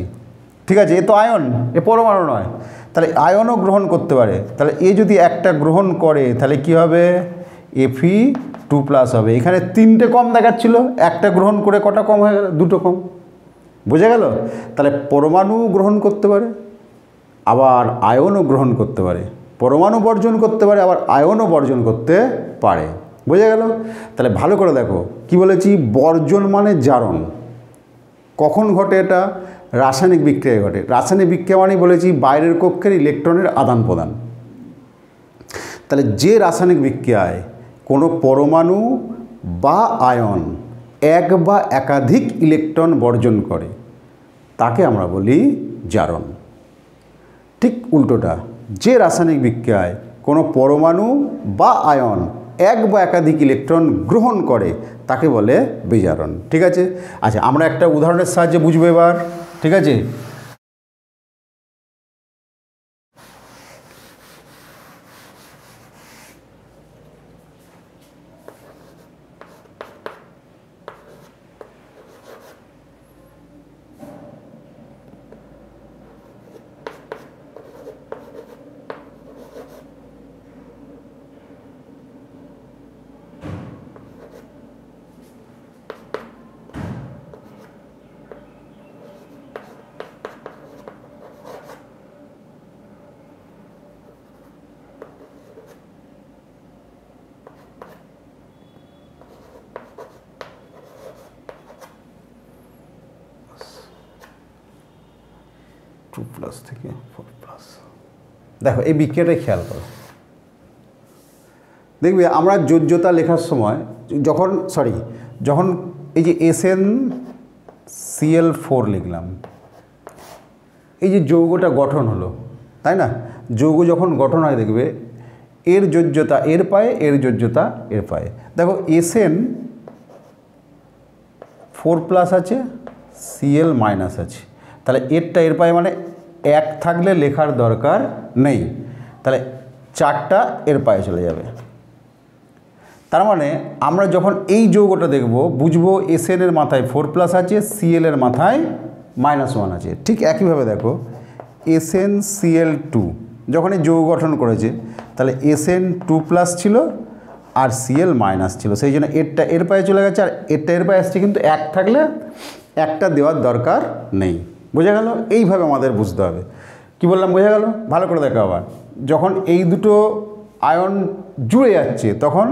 S1: ঠিক আছে এ তো আয়ন এ পরমাণু নয় তাহলে আয়নও গ্রহণ করতে পারে তাহলে এ যদি একটা গ্রহণ করে তাহলে কি হবে এফি টু প্লাস হবে এখানে তিনটে কম দেখাচ্ছিল একটা গ্রহণ করে কটা কম হয়ে গেল দুটো কম বোঝা গেল তাহলে পরমাণু গ্রহণ করতে পারে আবার আয়নও গ্রহণ করতে পারে পরমাণু বর্জন করতে পারে আবার আয়নও বর্জন করতে পারে বোঝা গেল তাহলে ভালো করে দেখো কি বলেছি বর্জন মানে জারণ কখন ঘটে এটা রাসায়নিক বিক্রিয়ায় ঘটে রাসায়নিক বিক্রিয়া মানে বলেছি বাইরের কক্ষের ইলেকট্রনের আদান প্রদান তাহলে যে রাসায়নিক বিক্রিয়ায় কোনো পরমাণু বা আয়ন এক বা একাধিক ইলেকট্রন বর্জন করে তাকে আমরা বলি জারণ ঠিক উল্টোটা যে রাসায়নিক বিক্রিয়ায় কোনো পরমাণু বা আয়ন এক বা একাধিক ইলেকট্রন গ্রহণ করে তাকে বলে বিজারণ ঠিক আছে আচ্ছা আমরা একটা উদাহরণের সাহায্যে বুঝবো এবার ঠিক আছে প্লাস থেকে ফোর প্লাস দেখো এই বিক্রিয়াটাই খেয়াল করো দেখবে আমরা যোজ্যতা লেখার সময় যখন সরি যখন এই যে এস এন সিএল ফোর লিখলাম এই যে যৌগটা গঠন হলো তাই না যৌগ যখন গঠন হয় দেখবে এর যোজ্যতা এর পায়ে এর যোজ্যতা এর পায়ে দেখো এস এন ফোর প্লাস আছে সিএল মাইনাস আছে তাহলে এরটা এর পায়ে মানে এক থাকলে লেখার দরকার নেই তাহলে চারটা এর পায়ে চলে যাবে তার মানে আমরা যখন এই যৌগটা দেখব বুঝবো এস এর মাথায় ফোর প্লাস আছে সিএল এর মাথায় মাইনাস ওয়ান আছে ঠিক একইভাবে দেখো এস এন সিএল টু যখন এই যৌ গঠন করেছে তাহলে এস এন টু প্লাস ছিল আর সিএল মাইনাস ছিল সেই জন্য এরটা এর পায়ে চলে গেছে আর এরটা এর পায়ে আসছে কিন্তু এক থাকলে একটা দেওয়ার দরকার নেই বোঝা গেল এইভাবে আমাদের বুঝতে হবে কি বললাম বোঝা গেল ভালো করে দেখো আবার যখন এই দুটো আয়ন জুড়ে যাচ্ছে তখন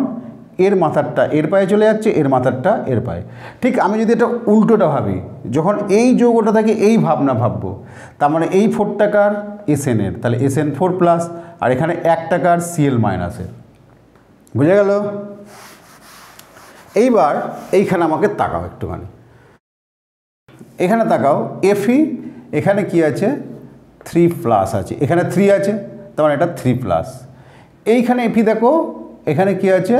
S1: এর মাথারটা এর পায়ে চলে যাচ্ছে এর মাথারটা এর পায়ে ঠিক আমি যদি এটা উল্টোটা ভাবি যখন এই যৌগটা থাকে এই ভাবনা ভাববো তার মানে এই ফোর টাকার এর তাহলে এন ফোর প্লাস আর এখানে এক টাকার সিএল মাইনাসের বোঝা গেল এইবার এইখানে আমাকে তাকাও একটুখানি এখানে তাকাও এফি e, এখানে কি আছে থ্রি প্লাস আছে এখানে থ্রি আছে তার মানে এটা থ্রি প্লাস এইখানে এফি e দেখো এখানে কি আছে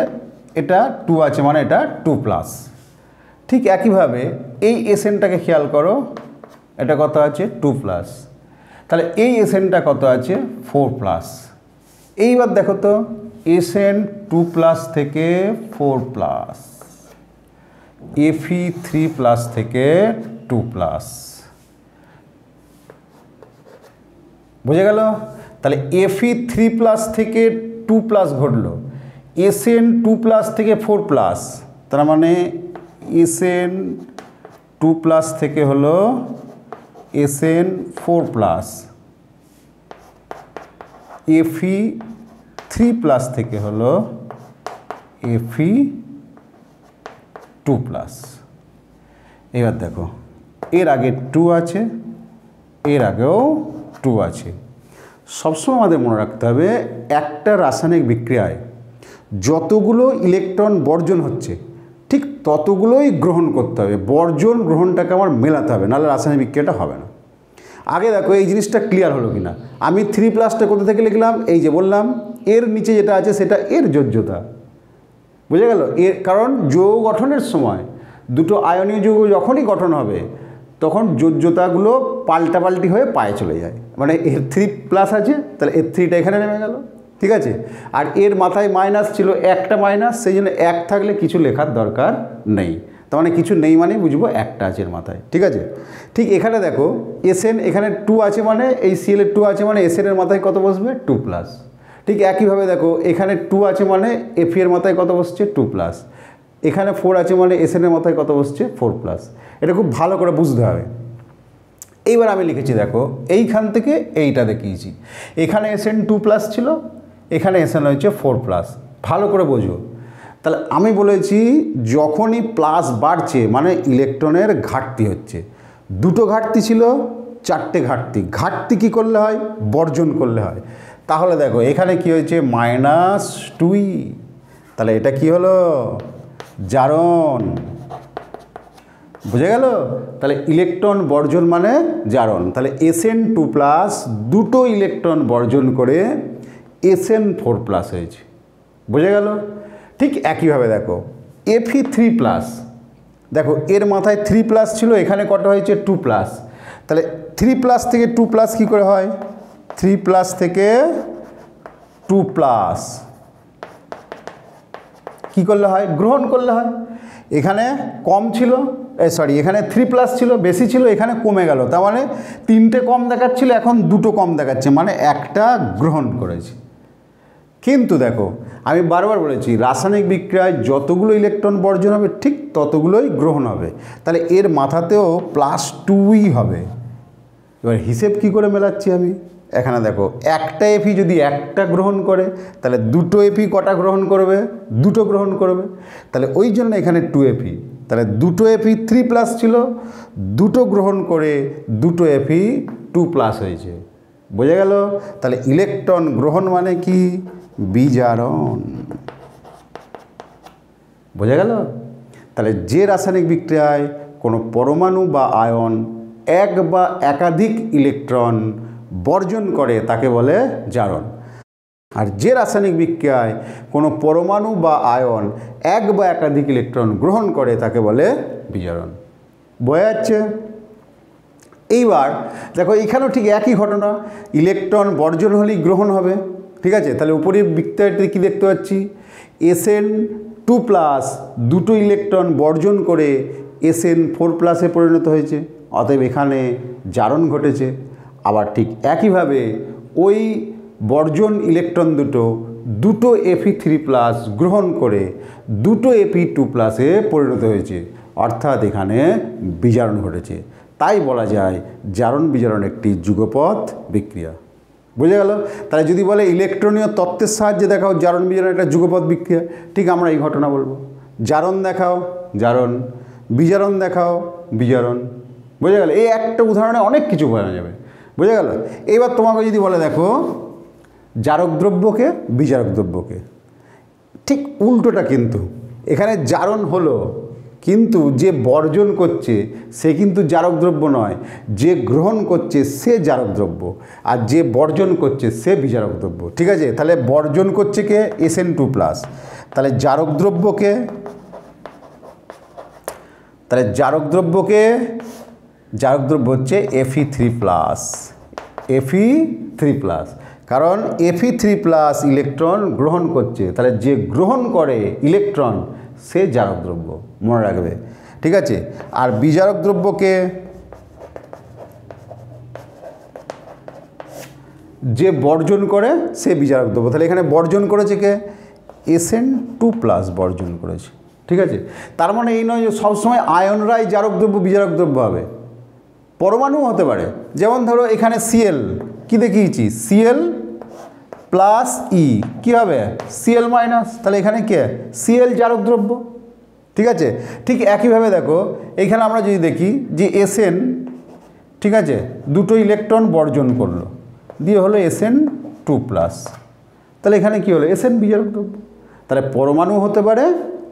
S1: এটা টু আছে মানে এটা টু প্লাস ঠিক একইভাবে এই এসএনটাকে খেয়াল করো এটা কত আছে টু প্লাস তাহলে এই এসএনটা কত আছে ফোর প্লাস এইবার দেখো তো এসএন টু প্লাস থেকে four plus FE three plus থেকে টু প্লাস বুঝে গেল তাহলে এফি থ্রি প্লাস থেকে টু প্লাস ঘটলো এন টু প্লাস থেকে ফোর প্লাস তার মানে এস এন টু প্লাস থেকে হলো S N four plus FE three plus থেকে হলো এফি টু প্লাস এবার দেখো এর আগে টু আছে এর আগেও টু আছে সবসময় আমাদের মনে রাখতে হবে একটা রাসায়নিক বিক্রিয়ায় যতগুলো ইলেকট্রন বর্জন হচ্ছে ঠিক ততগুলোই গ্রহণ করতে হবে বর্জন গ্রহণটাকে আমার মেলাতে হবে নাহলে রাসায়নিক বিক্রিয়াটা হবে না আগে দেখো এই জিনিসটা ক্লিয়ার হলো কিনা আমি থ্রি প্লাসটা কোথা থেকে লিখলাম এই যে বললাম এর নিচে যেটা আছে সেটা এর যোজ্যতা বুঝে গেল এর কারণ যৌ গঠনের সময় দুটো আয়নীয় যৌগ যখনই গঠন হবে তখন যোজ্যতাগুলো পাল্টাপাল্টি হয়ে পায়ে চলে যায় মানে এর থ্রি প্লাস আছে তাহলে এর থ্রিটা এখানে নেমে গেল ঠিক আছে আর এর মাথায় মাইনাস ছিল একটা মাইনাস সেই জন্য এক থাকলে কিছু লেখার দরকার নেই তার মানে কিছু নেই মানে বুঝবো একটা আছে এর মাথায় ঠিক আছে ঠিক এখানে দেখো এসএন এখানে টু আছে মানে এই সিএলের টু আছে মানে এসএন এর মাথায় কত বসবে টু প্লাস ঠিক একইভাবে দেখো এখানে টু আছে মানে এফ এর মাথায় কত বসছে টু প্লাস এখানে ফোর আছে মানে এস মাথায় কত বসছে ফোর প্লাস এটা খুব ভালো করে বুঝতে হবে এইবার আমি লিখেছি দেখো এইখান থেকে এইটা দেখিয়েছি এখানে এসএন টু প্লাস ছিল এখানে এসএন হয়েছে ফোর প্লাস ভালো করে বোঝো তাহলে আমি বলেছি যখনই প্লাস বাড়ছে মানে ইলেকট্রনের ঘাটতি হচ্ছে দুটো ঘাটতি ছিল চারটে ঘাটতি ঘাটতি কী করলে হয় বর্জন করলে হয় তাহলে দেখো এখানে কি হয়েছে মাইনাস টুই e। তাহলে এটা কি হলো জারণ বুঝে গেল তাহলে ইলেকট্রন বর্জন মানে জারণ তাহলে এসএন টু প্লাস দুটো ইলেকট্রন বর্জন করে এসএন ফোর প্লাস হয়েছে বুঝে গেল ঠিক একইভাবে দেখো এফি থ্রি প্লাস দেখো এর মাথায় থ্রি প্লাস ছিল এখানে কটা হয়েছে টু প্লাস তাহলে থ্রি প্লাস থেকে টু প্লাস কী করে হয় থ্রি প্লাস থেকে টু প্লাস কি করলে হয় গ্রহণ করলে হয় এখানে কম ছিল সরি এখানে থ্রি প্লাস ছিল বেশি ছিল এখানে কমে গেল তার মানে তিনটে কম দেখাচ্ছিল এখন দুটো কম দেখাচ্ছে মানে একটা গ্রহণ করেছে কিন্তু দেখো আমি বারবার বলেছি রাসায়নিক বিক্রিয়ায় যতগুলো ইলেকট্রন বর্জন হবে ঠিক ততগুলোই গ্রহণ হবে তাহলে এর মাথাতেও প্লাস টুই হবে এবার হিসেব কি করে মেলাচ্ছি আমি এখানে দেখো একটা এফি যদি একটা গ্রহণ করে তাহলে দুটো এপি কটা গ্রহণ করবে দুটো গ্রহণ করবে তাহলে ওই জন্য এখানে টু এফি তাহলে দুটো এফি থ্রি প্লাস ছিল দুটো গ্রহণ করে দুটো এফি টু প্লাস হয়েছে বোঝা গেল তাহলে ইলেকট্রন গ্রহণ মানে কি বিজারণ বোঝা গেল তাহলে যে রাসায়নিক বিক্রিয়ায় কোনো পরমাণু বা আয়ন এক বা একাধিক ইলেকট্রন বর্জন করে তাকে বলে জারণ আর যে রাসায়নিক বিক্রিয়ায় কোনো পরমাণু বা আয়ন এক বা একাধিক ইলেকট্রন গ্রহণ করে তাকে বলে বিজারণ বোঝা যাচ্ছে এইবার দেখো এখানেও ঠিক একই ঘটনা ইলেকট্রন বর্জন হলেই গ্রহণ হবে ঠিক আছে তাহলে উপরে বিক্রিয়াটি কী দেখতে পাচ্ছি এন টু প্লাস দুটো ইলেকট্রন বর্জন করে এস এন ফোর প্লাসে পরিণত হয়েছে অতএব এখানে জারণ ঘটেছে আবার ঠিক একইভাবে ওই বর্জন ইলেকট্রন দুটো দুটো এপি থ্রি প্লাস গ্রহণ করে দুটো এপি টু প্লাসে পরিণত হয়েছে অর্থাৎ এখানে বিজারণ ঘটেছে তাই বলা যায় জারণ বিজারণ একটি যুগপথ বিক্রিয়া বুঝে গেল তাহলে যদি বলে ইলেকট্রনীয় তত্ত্বের সাহায্যে দেখাও জারণ বিজারণ একটা যুগপথ বিক্রিয়া ঠিক আমরা এই ঘটনা বলবো জারণ দেখাও জারণ বিজারণ দেখাও বিজারণ বোঝা গেল এই একটা উদাহরণে অনেক কিছু বোঝানো যাবে বুঝে গেল এবার তোমাকে যদি বলে দেখো জারক দ্রব্যকে বিজারক দ্রব্যকে ঠিক উল্টোটা কিন্তু এখানে জারণ হলো কিন্তু যে বর্জন করছে সে কিন্তু জারক দ্রব্য নয় যে গ্রহণ করছে সে জারক দ্রব্য আর যে বর্জন করছে সে বিজারক দ্রব্য ঠিক আছে তাহলে বর্জন করছে কে এস এন টু প্লাস তাহলে জারক দ্রব্যকে তাহলে জারক দ্রব্যকে জারক দ্রব্য হচ্ছে FE three plus FE three plus কারণ এফি থ্রি প্লাস ইলেকট্রন গ্রহণ করছে তাহলে যে গ্রহণ করে ইলেকট্রন সে জারক দ্রব্য মনে রাখবে ঠিক আছে আর বিজারক দ্রব্যকে যে বর্জন করে সে বিজারক দ্রব্য তাহলে এখানে বর্জন করেছে কে এসএন টু প্লাস বর্জন করেছে ঠিক আছে তার মানে এই নয় যে সবসময় আয়নরাই জারক দ্রব্য বিজারক দ্রব্য হবে পরমাণুও হতে পারে যেমন ধরো এখানে সিএল কি দেখিয়েছি সিএল প্লাস ই কী হবে সিএল মাইনাস তাহলে এখানে কে সিএল জারক দ্রব্য ঠিক আছে ঠিক একইভাবে দেখো এখানে আমরা যদি দেখি যে এসএন ঠিক আছে দুটো ইলেকট্রন বর্জন করলো দিয়ে হলো এসএন টু প্লাস তাহলে এখানে কি হলো এসএন বিজারক দ্রব্য তাহলে পরমাণু হতে পারে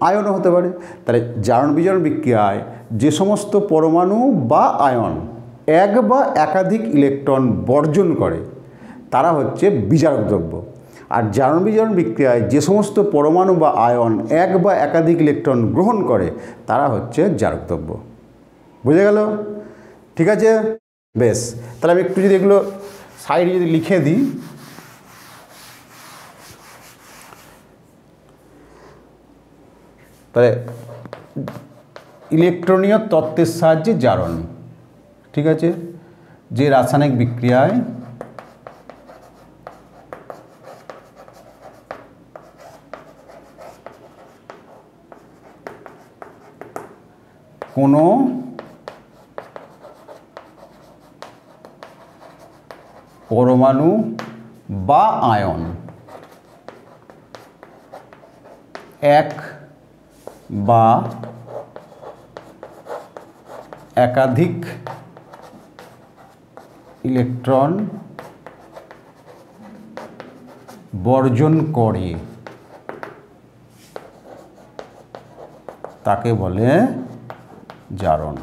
S1: আয়নও হতে পারে তাহলে জারণ বিজারণ বিক্রিয়ায় যে সমস্ত পরমাণু বা আয়ন এক বা একাধিক ইলেকট্রন বর্জন করে তারা হচ্ছে বিজারক দ্রব্য আর জারণ বিজারণ বিক্রিয়ায় যে সমস্ত পরমাণু বা আয়ন এক বা একাধিক ইলেকট্রন গ্রহণ করে তারা হচ্ছে জারক দ্রব্য বুঝে গেল ঠিক আছে বেশ তাহলে আমি একটু যদি এগুলো সাইডে যদি লিখে দিই তাহলে ইলেকট্রনীয় তত্ত্বের সাহায্যে জারণ ঠিক আছে যে রাসায়নিক বিক্রিয়ায় কোনো পরমাণু বা আয়ন এক বা একাধিক ইলেকট্রন বর্জন করে তাকে বলে জারণ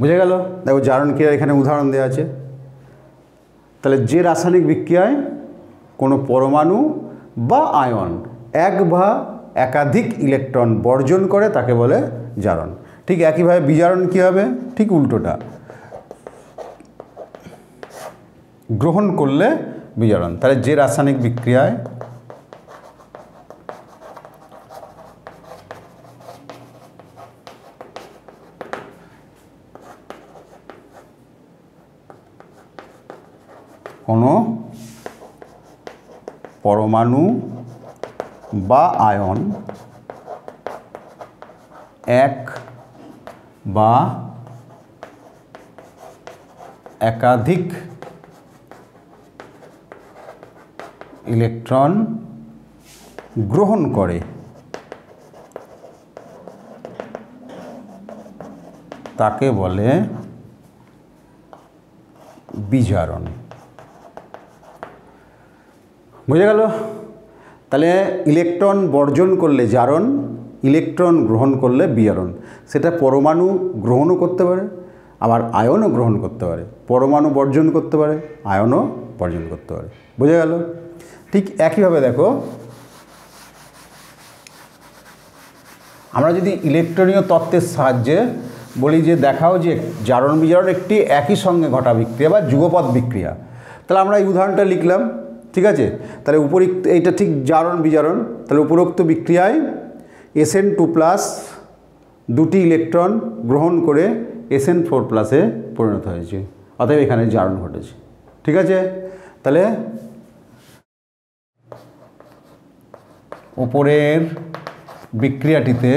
S1: বুঝে গেল দেখো জারণ ক্রিয়ার এখানে উদাহরণ দেওয়া আছে তাহলে যে রাসায়নিক বিক্রিয়ায় কোনো পরমাণু বা আয়ন এক বা একাধিক ইলেকট্রন বর্জন করে তাকে বলে জারণ ঠিক একইভাবে বিজারণ কী হবে ঠিক উল্টোটা গ্রহণ করলে বিজারণ তাহলে যে রাসায়নিক বিক্রিয়ায় কোনো পরমাণু বা আয়ন এক বা একাধিক ইলেকট্রন গ্রহণ করে তাকে বলে বিজারণ বোঝা গেল তাহলে ইলেকট্রন বর্জন করলে জারণ ইলেকট্রন গ্রহণ করলে বিয়ারণ সেটা পরমাণু গ্রহণও করতে পারে আবার আয়নও গ্রহণ করতে পারে পরমাণু বর্জন করতে পারে আয়নও বর্জন করতে পারে বোঝা গেল ঠিক একইভাবে দেখো আমরা যদি ইলেকট্রনীয় তত্ত্বের সাহায্যে বলি যে দেখাও যে জারণ বিজারণ একটি একই সঙ্গে ঘটা বিক্রিয়া বা যুগপথ বিক্রিয়া তাহলে আমরা এই উদাহরণটা লিখলাম ঠিক আছে তাহলে উপরিক্ত এইটা ঠিক জারণ বিজারণ তাহলে উপরোক্ত বিক্রিয়ায় এসএন টু প্লাস দুটি ইলেকট্রন গ্রহণ করে এস এন ফোর প্লাসে পরিণত হয়েছে অতএব এখানে জারণ ঘটেছে ঠিক আছে তাহলে ওপরের বিক্রিয়াটিতে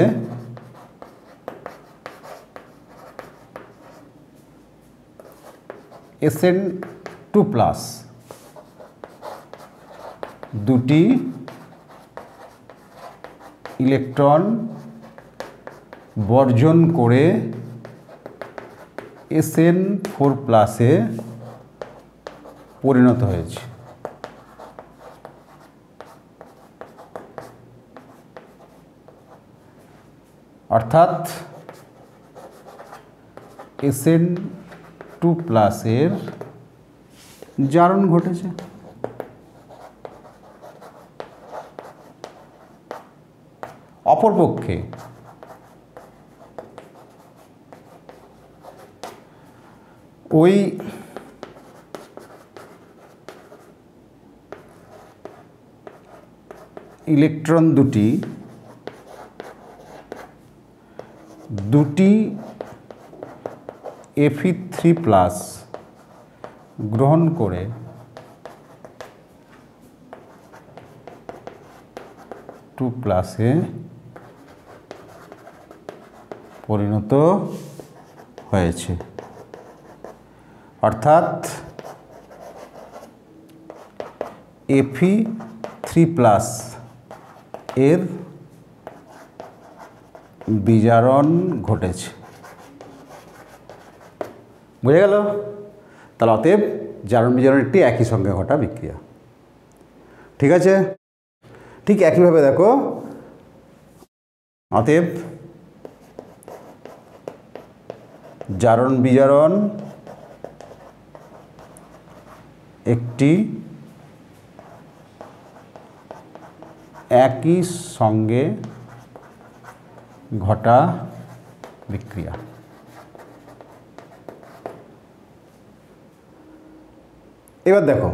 S1: এসএন টু প্লাস দুটি ইলেকট্রন বর্জন করে এসএন ফোর প্লাসে পরিণত হয়েছে অর্থাৎ এসএন টু প্লাসের জারণ ঘটেছে অপরপক্ষে ওই ইলেকট্রন দুটি দুটি এফি থ্রি প্লাস গ্রহণ করে টু প্লাসে পরিণত হয়েছে অর্থাৎ এফি থ্রি প্লাস এর বিজারণ ঘটেছে বুঝে গেল তাহলে অতএব জারণ বিজারণ একটি একই সঙ্গে ঘটা বিক্রিয়া ঠিক আছে ঠিক একইভাবে দেখো অতএব জারণ বিজারণ একটি একই সঙ্গে ঘটা বিক্রিয়া এবার দেখো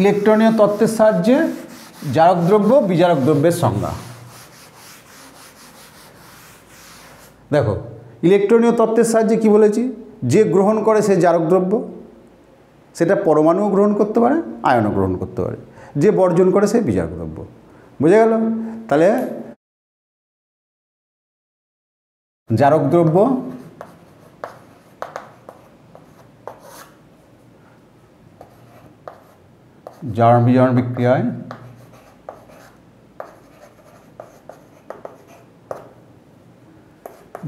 S1: ইলেকট্রনীয় তত্ত্বের সাহায্যে জারক দ্রব্য বিজারক দ্রব্যের সংজ্ঞা দেখো ইলেকট্রনীয় তত্ত্বের সাহায্যে কি বলেছি যে গ্রহণ করে সে জারক দ্রব্য সেটা পরমাণুও গ্রহণ করতে পারে আয়নও গ্রহণ করতে পারে যে বর্জন করে সে বিজারক দ্রব্য বুঝে গেল তাহলে জারক দ্রব্য জারণ বিজারণ বিক্রিয়ায়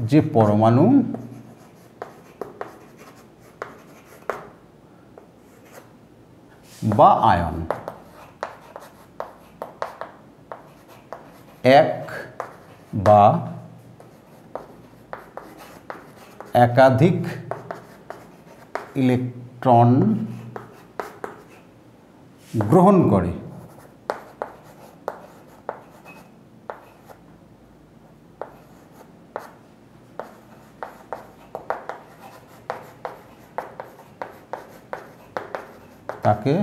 S1: যে পরমাণু বা আয়ন এক বা একাধিক ইলেকট্রন গ্রহণ করে তাকে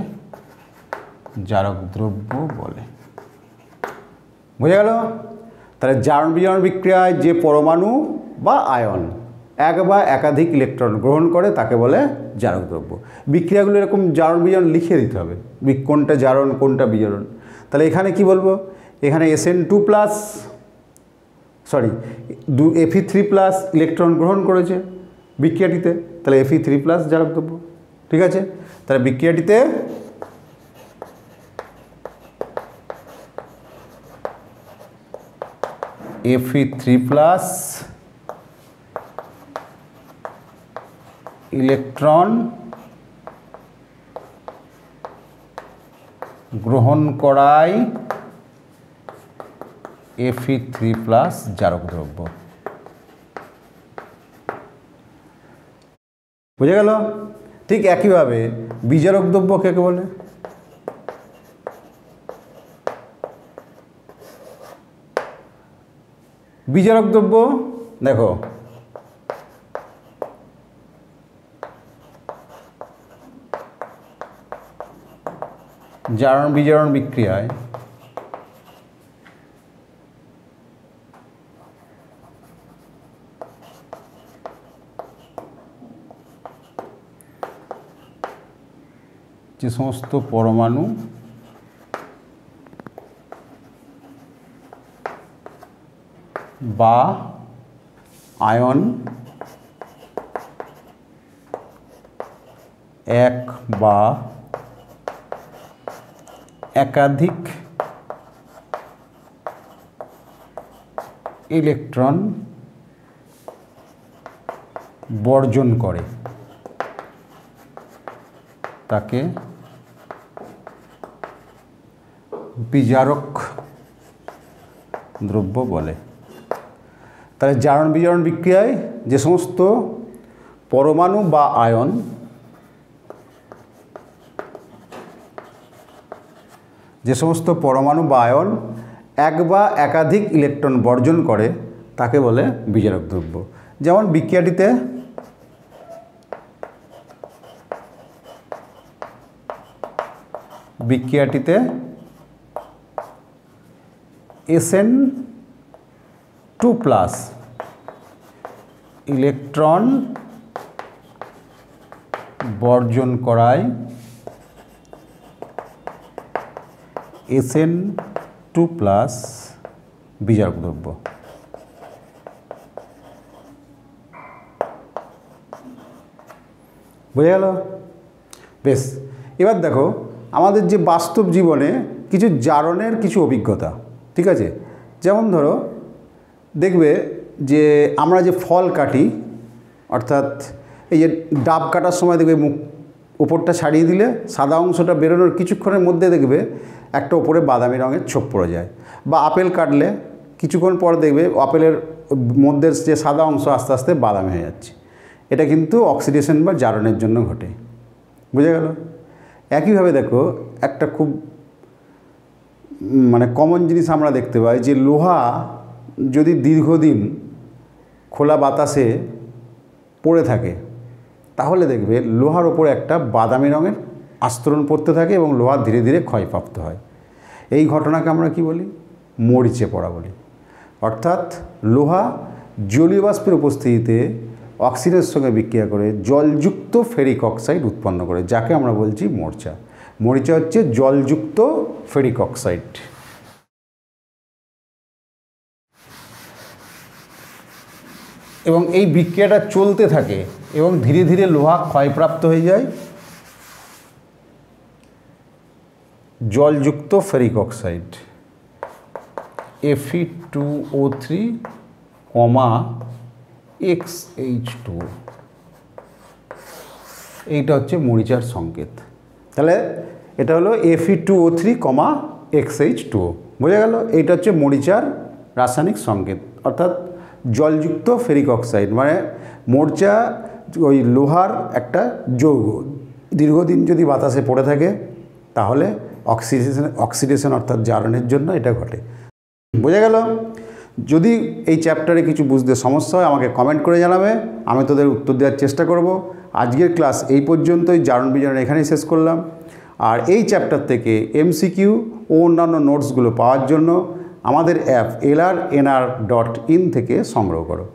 S1: জারক দ্রব্য বলে বোঝা গেল তাহলে জারণ বিজারণ বিক্রিয়ায় যে পরমাণু বা আয়ন এক বা একাধিক ইলেকট্রন গ্রহণ করে তাকে বলে জারক দ্রব্য বিক্রিয়াগুলো এরকম জারণ বিজারণ লিখে দিতে হবে কোনটা জারণ কোনটা বিজারণ তাহলে এখানে কি বলবো এখানে S N two plus sorry দু এফি থ্রি প্লাস ইলেকট্রন গ্রহণ করেছে বিক্রিয়াটিতে তাহলে এফি থ্রি প্লাস জারক দ্রব্য ঠিক আছে তাহলে বিক্রিয়াটিতে Fe3 plus ইলেকট্রন গ্রহণ করায় এফি থ্রি প্লাস জারক দ্রব্য বুঝে গেল ঠিক একইভাবে বিজারক দ্রব্য কাকে বলে বিচারক দ্রব্য দেখো জারণ বিজারণ বিক্রিয়ায় যে সমস্ত পরমাণু বা আয়ন এক বা একাধিক ইলেকট্রন বর্জন করে তাকে বিজারক দ্রব্য বলে তাহলে জারণ বিজারণ বিক্রিয়ায় যে সমস্ত পরমাণু বা আয়ন যে সমস্ত পরমাণু বা আয়ন এক বা একাধিক ইলেকট্রন বর্জন করে তাকে বলে বিজারক দ্রব্য যেমন বিক্রিয়াটিতে বিক্রিয়াটিতে এসএন টু প্লাস ইলেকট্রন বর্জন করায় এসএন টু প্লাস বিজারক দ্রব্য বোঝা গেল বেশ এবার দেখো আমাদের যে বাস্তব জীবনে কিছু জারণের কিছু অভিজ্ঞতা ঠিক আছে যেমন ধরো দেখবে যে আমরা যে ফল কাটি অর্থাৎ এই যে ডাব কাটার সময় দেখবে মুখ উপরটা ছাড়িয়ে দিলে সাদা অংশটা বেরোনোর কিছুক্ষণের মধ্যে দেখবে একটা ওপরে বাদামি রঙের ছোপ পড়ে যায় বা আপেল কাটলে কিছুক্ষণ পর দেখবে আপেলের মধ্যের যে সাদা অংশ আস্তে আস্তে বাদামি হয়ে যাচ্ছে এটা কিন্তু অক্সিডেশন বা জারণের জন্য ঘটে বুঝে গেল একইভাবে দেখো একটা খুব মানে কমন জিনিস আমরা দেখতে পাই যে লোহা যদি দীর্ঘদিন খোলা বাতাসে পড়ে থাকে তাহলে দেখবে লোহার ওপরে একটা বাদামি রঙের আস্তরণ পড়তে থাকে এবং লোহা ধীরে ধীরে ক্ষয়প্রাপ্ত হয় এই ঘটনাকে আমরা কি বলি মরিচে পড়া বলি অর্থাৎ লোহা জলীয় বাষ্পের উপস্থিতিতে অক্সিজেনের সঙ্গে বিক্রিয়া করে জলযুক্ত ফেরিক অক্সাইড উৎপন্ন করে যাকে আমরা বলছি মরচা মরিচা হচ্ছে জলযুক্ত ফেরিক অক্সাইড এবং এই বিক্রিয়াটা চলতে থাকে এবং ধীরে ধীরে লোহা ক্ষয়প্রাপ্ত হয়ে যায় জলযুক্ত ferric oxide FE two O three comma X H two এইটা হচ্ছে মরিচার সংকেত তাহলে এটা হলো FE two O three comma X H two বোঝা গেল এইটা হচ্ছে মরিচার রাসায়নিক সংকেত অর্থাৎ জলযুক্ত ফেরিক অক্সাইড মানে মোর্চা ওই লোহার একটা যৌগ দীর্ঘদিন যদি বাতাসে পড়ে থাকে তাহলে অক্সিডেশন অক্সিডেশন অর্থাৎ জারণের জন্য এটা ঘটে বোঝা গেল যদি এই চ্যাপ্টারে কিছু বুঝতে সমস্যা হয় আমাকে কমেন্ট করে জানাবে আমি তোদের উত্তর দেওয়ার চেষ্টা করব আজকের ক্লাস এই পর্যন্তই জারণ বিজারণ এখানেই শেষ করলাম আর এই চ্যাপ্টার থেকে এমসিকিউ ও অন্যান্য নোটসগুলো পাওয়ার জন্য আমাদের অ্যাপ এলআর ডট ইন থেকে সংগ্রহ করো